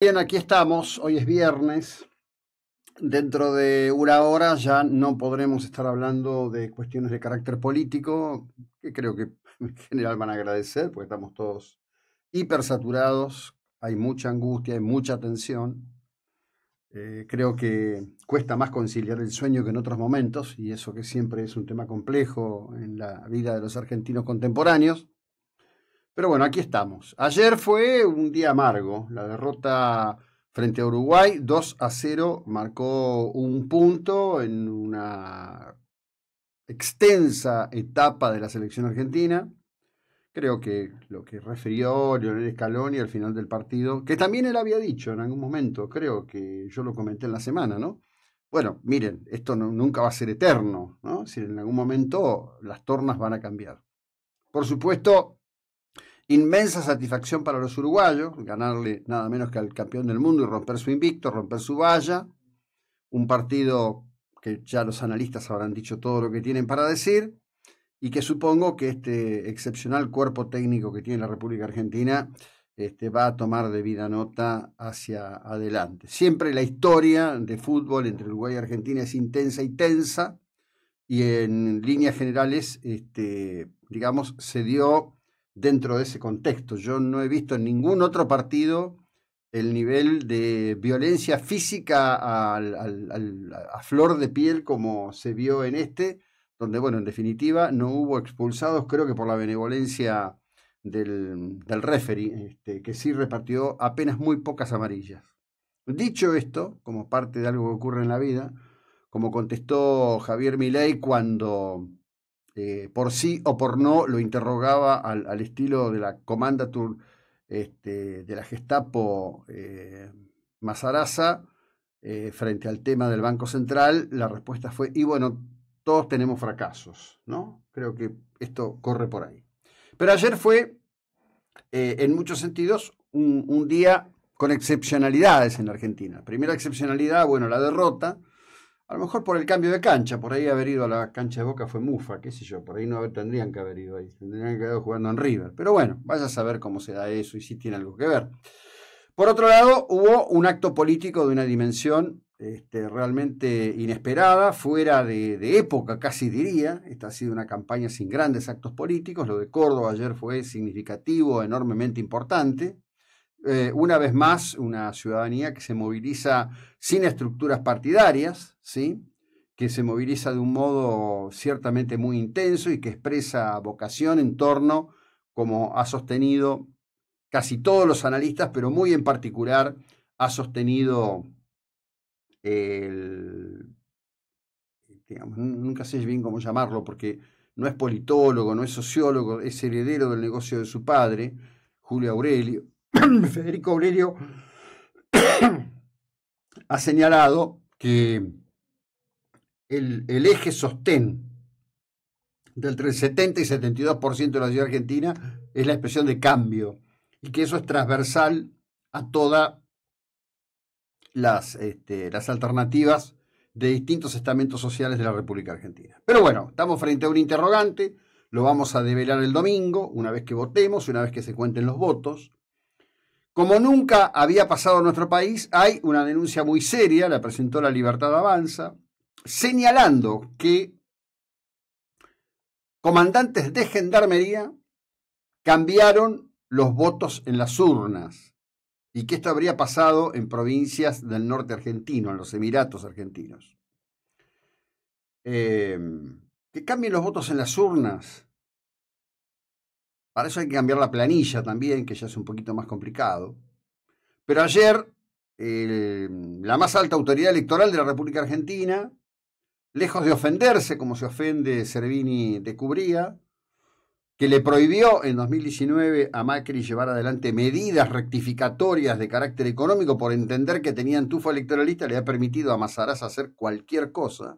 Bien, aquí estamos, hoy es viernes. Dentro de una hora ya no podremos estar hablando de cuestiones de carácter político, que creo que en general van a agradecer, porque estamos todos hipersaturados, hay mucha angustia, hay mucha tensión. Eh, creo que cuesta más conciliar el sueño que en otros momentos, y eso que siempre es un tema complejo en la vida de los argentinos contemporáneos. Pero bueno, aquí estamos. Ayer fue un día amargo, la derrota frente a Uruguay, 2 a 0, marcó un punto en una extensa etapa de la selección argentina. Creo que lo que refirió leonel Scaloni al final del partido, que también él había dicho en algún momento, creo que yo lo comenté en la semana, ¿no? Bueno, miren, esto nunca va a ser eterno, ¿no? Si en algún momento las tornas van a cambiar. Por supuesto, inmensa satisfacción para los uruguayos, ganarle nada menos que al campeón del mundo y romper su invicto, romper su valla. Un partido que ya los analistas habrán dicho todo lo que tienen para decir y que supongo que este excepcional cuerpo técnico que tiene la República Argentina este, va a tomar debida nota hacia adelante. Siempre la historia de fútbol entre Uruguay y Argentina es intensa y tensa y en líneas generales, este, digamos, se dio dentro de ese contexto. Yo no he visto en ningún otro partido el nivel de violencia física a flor de piel como se vio en este, donde, bueno, en definitiva no hubo expulsados, creo que por la benevolencia del, del referee, este, que sí repartió apenas muy pocas amarillas. Dicho esto, como parte de algo que ocurre en la vida, como contestó Javier Milei cuando eh, por sí o por no lo interrogaba al, estilo de la comandatur este, de la Gestapo eh, eh, frente al tema del Banco Central, la respuesta fue, y bueno, todos tenemos fracasos, ¿no? Creo que esto corre por ahí. Pero ayer fue, eh, en muchos sentidos, un, un, día con excepcionalidades en Argentina. Primera excepcionalidad, bueno, la derrota, a lo mejor por el cambio de cancha, por ahí haber ido a la cancha de Boca fue Mufa, qué sé yo, por ahí no tendrían que haber ido ahí, tendrían que haber jugando en River. Pero bueno, vaya a saber cómo se da eso y si tiene algo que ver. Por otro lado, hubo un acto político de una dimensión este, realmente inesperada, fuera de, de época casi diría. Esta ha sido una campaña sin grandes actos políticos. Lo de Córdoba ayer fue significativo, enormemente importante. Eh, una vez más, una ciudadanía que se moviliza sin estructuras partidarias, ¿sí? que se moviliza de un modo ciertamente muy intenso y que expresa vocación en torno, como ha sostenido casi todos los analistas, pero muy en particular ha sostenido el, nunca sé bien cómo llamarlo, porque no es politólogo, no es sociólogo, es heredero del negocio de su padre, Julio Aurelio, Federico Aurelio ha señalado que el, eje sostén del 70 y 72% de la ciudad argentina es la expresión de cambio y que eso es transversal a todas las, este, las alternativas de distintos estamentos sociales de la República Argentina. Pero bueno, estamos frente a un interrogante, lo vamos a develar el domingo, una vez que votemos, una vez que se cuenten los votos. Como nunca había pasado en nuestro país, hay una denuncia muy seria, la presentó la Libertad Avanza, señalando que comandantes de gendarmería cambiaron los votos en las urnas y que esto habría pasado en provincias del norte argentino, en los Emiratos argentinos. Eh, que cambien los votos en las urnas para eso hay que cambiar la planilla también, que ya es un poquito más complicado. Pero ayer, la más alta autoridad electoral de la República Argentina, lejos de ofenderse como se ofende Servini de Cubría, que le prohibió en 2019 a Macri llevar adelante medidas rectificatorias de carácter económico por entender que tenía tufo electoralista, le ha permitido a Mazaraz hacer cualquier cosa.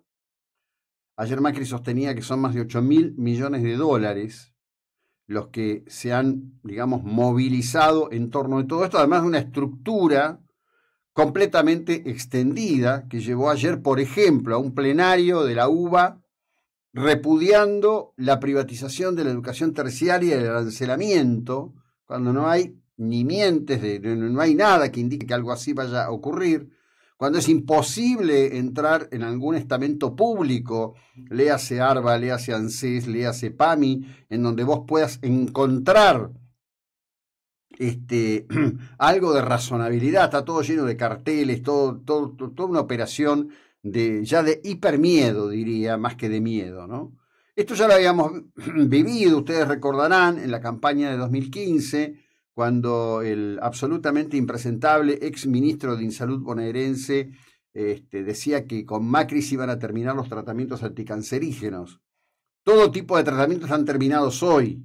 Ayer Macri sostenía que son más de 8 mil millones de dólares los que se han, digamos, movilizado en torno de todo esto, además de una estructura completamente extendida que llevó ayer, por ejemplo, a un plenario de la UBA repudiando la privatización de la educación terciaria y el arancelamiento, cuando no hay ni mientes, de, no hay nada que indique que algo así vaya a ocurrir cuando es imposible entrar en algún estamento público, léase ARBA, léase ANSES, léase PAMI, en donde vos puedas encontrar este, algo de razonabilidad, está todo lleno de carteles, todo, todo, toda una operación de, ya de hipermiedo, diría, más que de miedo, ¿no? Esto ya lo habíamos vivido, ustedes recordarán, en la campaña de 2015, cuando el absolutamente impresentable ex ministro de Insalud bonaerense este, decía que con Macri iban a terminar los tratamientos anticancerígenos. Todo tipo de tratamientos han terminado hoy,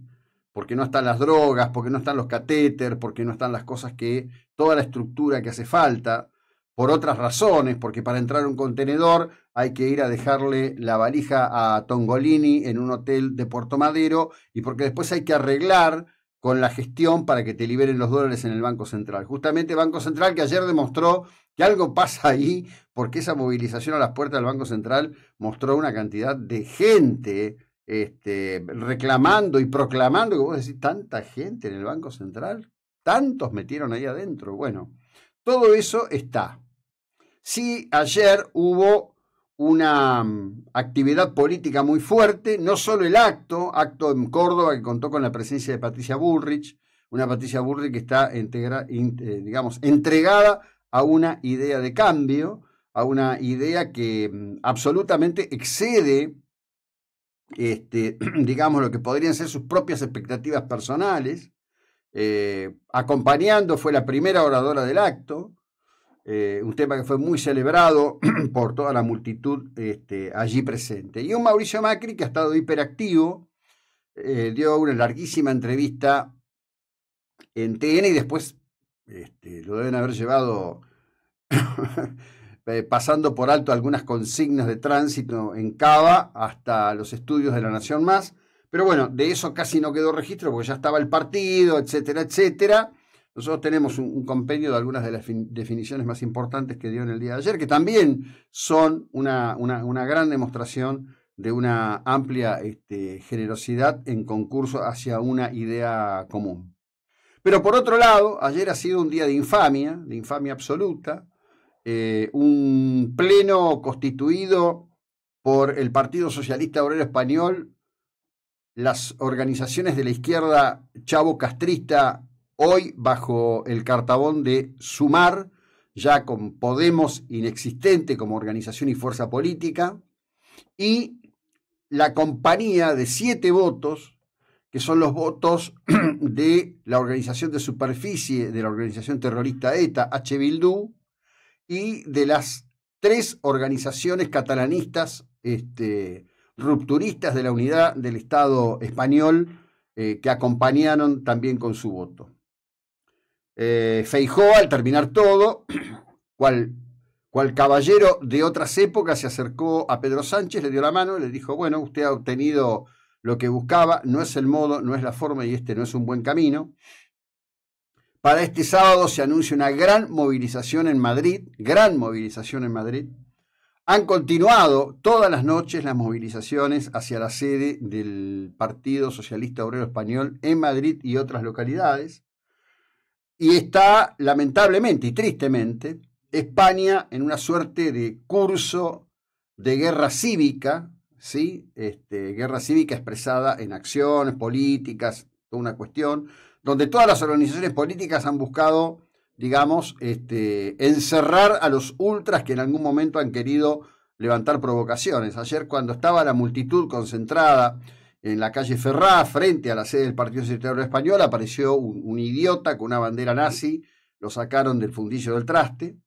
porque no están las drogas, porque no están los catéter, porque no están las cosas que, toda la estructura que hace falta, por otras razones, porque para entrar a un contenedor hay que ir a dejarle la valija a Tongolini en un hotel de Puerto Madero y porque después hay que arreglar con la gestión para que te liberen los dólares en el Banco Central. Justamente Banco Central que ayer demostró que algo pasa ahí, porque esa movilización a las puertas del Banco Central mostró una cantidad de gente este, reclamando y proclamando que vos decís, tanta gente en el Banco Central, tantos metieron ahí adentro. Bueno, todo eso está. Si ayer hubo una mm, actividad política muy fuerte, no solo el acto, acto en Córdoba que contó con la presencia de Patricia Bullrich, una Patricia Bullrich que está eh, digamos, entregada a una idea de cambio, a una idea que mm, absolutamente excede, este, digamos, lo que podrían ser sus propias expectativas personales. Eh, acompañando, fue la primera oradora del acto, eh, un tema que fue muy celebrado por toda la multitud este, allí presente. Y un Mauricio Macri que ha estado hiperactivo, eh, dio una larguísima entrevista en TN y después este, lo deben haber llevado eh, pasando por alto algunas consignas de tránsito en Cava hasta los estudios de la Nación Más. Pero bueno, de eso casi no quedó registro porque ya estaba el partido, etcétera, etcétera. Nosotros tenemos un, compendio de algunas de las definiciones más importantes que dio en el día de ayer, que también son una, gran demostración de una amplia este, generosidad en concurso hacia una idea común. Pero por otro lado, ayer ha sido un día de infamia, de infamia absoluta, eh, un pleno constituido por el Partido Socialista Obrero Español, las organizaciones de la izquierda chavo-castrista Hoy, bajo el cartabón de Sumar, ya con Podemos inexistente como organización y fuerza política, y la compañía de siete votos, que son los votos de la organización de superficie de la organización terrorista ETA, H. Bildu, y de las tres organizaciones catalanistas este, rupturistas de la unidad del Estado español eh, que acompañaron también con su voto. Eh, Feijó, al terminar todo, cual, cual caballero de otras épocas, se acercó a Pedro Sánchez, le dio la mano y le dijo, bueno, usted ha obtenido lo que buscaba, no es el modo, no es la forma y este no es un buen camino. Para este sábado se anuncia una gran movilización en Madrid, gran movilización en Madrid. Han continuado todas las noches las movilizaciones hacia la sede del Partido Socialista Obrero Español en Madrid y otras localidades y está lamentablemente y tristemente España en una suerte de curso de guerra cívica, ¿sí? Este, guerra cívica expresada en acciones políticas, toda una cuestión, donde todas las organizaciones políticas han buscado, digamos, este, encerrar a los ultras que en algún momento han querido levantar provocaciones. Ayer cuando estaba la multitud concentrada en la calle Ferrá, frente a la sede del Partido Socialista Español, apareció un, idiota con una bandera nazi, lo sacaron del fundillo del traste,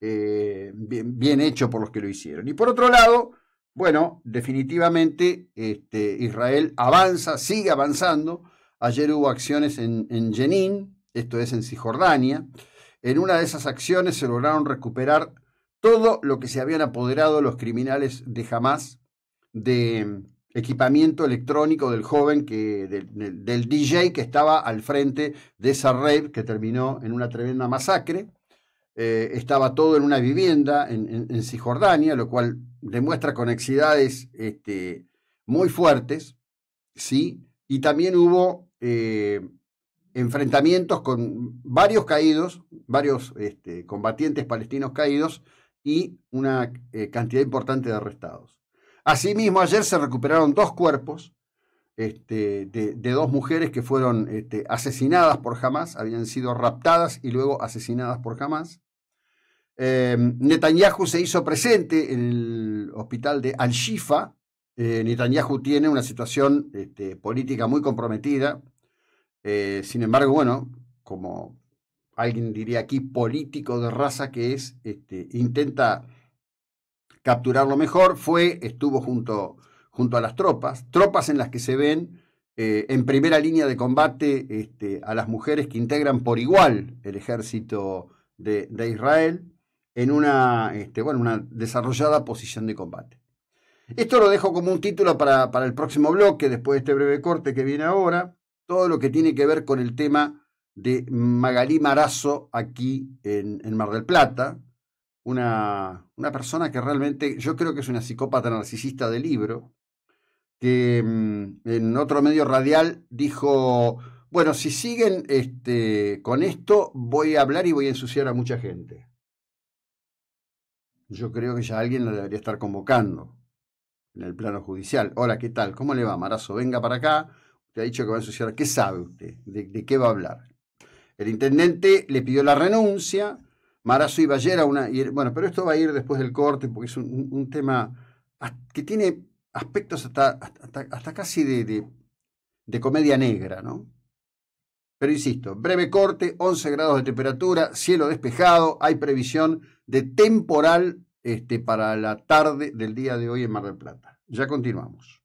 eh, bien, hecho por los que lo hicieron. Y por otro lado, bueno, definitivamente este, Israel avanza, sigue avanzando. Ayer hubo acciones en, en esto es en Cisjordania. En una de esas acciones se lograron recuperar todo lo que se habían apoderado los criminales de Hamas de equipamiento electrónico del joven, que, del, DJ que estaba al frente de esa rave que terminó en una tremenda masacre. Eh, estaba todo en una vivienda en, Cisjordania, lo cual demuestra conexidades este, muy fuertes, ¿sí? Y también hubo eh, enfrentamientos con varios caídos, varios este, combatientes palestinos caídos y una eh, cantidad importante de arrestados. Asimismo, ayer se recuperaron dos cuerpos este, de, dos mujeres que fueron este, asesinadas por Hamas, habían sido raptadas y luego asesinadas por Hamas. Em, Netanyahu se hizo presente en el hospital de Al-Shifa. Eh, Netanyahu tiene una situación este, política muy comprometida. Eh, sin embargo, bueno, como alguien diría aquí, político de raza que es, intenta capturarlo mejor, fue, estuvo junto, junto a las tropas, tropas en las que se ven eh, en primera línea de combate este, a las mujeres que integran por igual el ejército de, Israel en una, este, bueno, una desarrollada posición de combate. Esto lo dejo como un título para, el próximo bloque, después de este breve corte que viene ahora, todo lo que tiene que ver con el tema de Magalí Marazo aquí en, en Mar del Plata, una, una persona que realmente yo creo que es una psicópata narcisista de libro, que mm, en otro medio radial dijo, bueno, si siguen este, con esto, voy a hablar y voy a ensuciar a mucha gente. Yo creo que ya alguien lo debería estar convocando en el plano judicial. Hola, ¿qué tal? ¿Cómo le va, Marazo? Venga para acá. Usted ha dicho que va a ensuciar. ¿Qué sabe usted? ¿De, de qué va a hablar? El intendente le pidió la renuncia Marazo y Ballera, una, bueno, pero esto va a ir después del corte porque es un, tema que tiene aspectos hasta, hasta, casi de, de, comedia negra, ¿no? Pero insisto, breve corte, 11 grados de temperatura, cielo despejado, hay previsión de temporal este, para la tarde del día de hoy en Mar del Plata. Ya continuamos.